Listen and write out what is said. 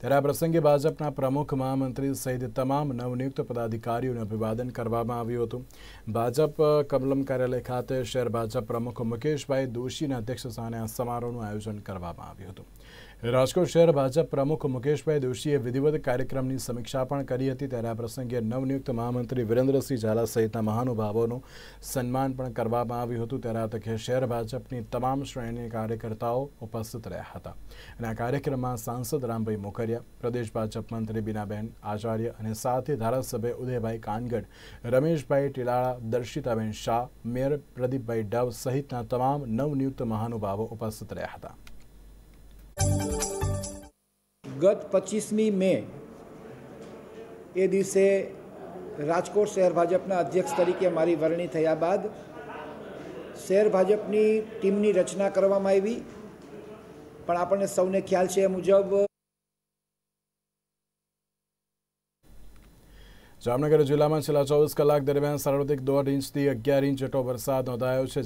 ત્યારે આ પ્રસંગે ભાજપના પ્રમુખ મહામંત્રી સહિત તમામ નવનિયુક્ત પદાધિકારીઓને અભિવાદન કરવામાં આવ્યું હતું ભાજપ કમલમ કાર્યાલય ખાતે શહેર ભાજપ પ્રમુખ મુકેશભાઈ દોશીના અધ્યક્ષસ્થાને આ સમારોહનું આયોજન કરવામાં આવ્યું હતું રાજકોટ શહેર ભાજપ પ્રમુખ મુકેશભાઈ દોશીએ વિધિવત કાર્યક્રમની સમીક્ષા પણ કરી હતી ત્યારે આ પ્રસંગે નવનિયુક્ત મહામંત્રી વિરેન્દ્રસિંહ ઝાલા સહિતના મહાનુભાવોનું સન્માન પણ કરવામાં આવ્યું હતું ત્યારે આ તકે શહેર ભાજપની તમામ શ્રેણીની કાર્યકર્તાઓ ઉપસ્થિત રહ્યા હતા અને આ કાર્યક્રમમાં સાંસદ રામભાઈ મોકરિયા પ્રદેશ ભાજપ મંત્રી બીનાબેન આચાર્ય અને સાથે ધારાસભ્ય ઉદયભાઈ કાનગઢ રમેશભાઈ ટીલાળા દર્શિતાબેન શાહ મેયર પ્રદીપભાઈ ડવ સહિતના તમામ નવનિયુક્ત મહાનુભાવો ઉપસ્થિત રહ્યા હતા ગત પચીસમી મે એ દિવસે રાજકોટ શહેર ભાજપના અધ્યક્ષ તરીકે મારી વરણી થયા બાદ શહેર ભાજપની ટીમની રચના કરવામાં આવી પણ આપણને સૌને ખ્યાલ છે એ મુજબ જામનગર જિલ્લામાં છેલ્લા ચોવીસ કલાક દરમિયાન સાર્વત્રિક દોઢ ઇંચથી અગિયાર ઇંચ જેટલો વરસાદ નોંધાયો છે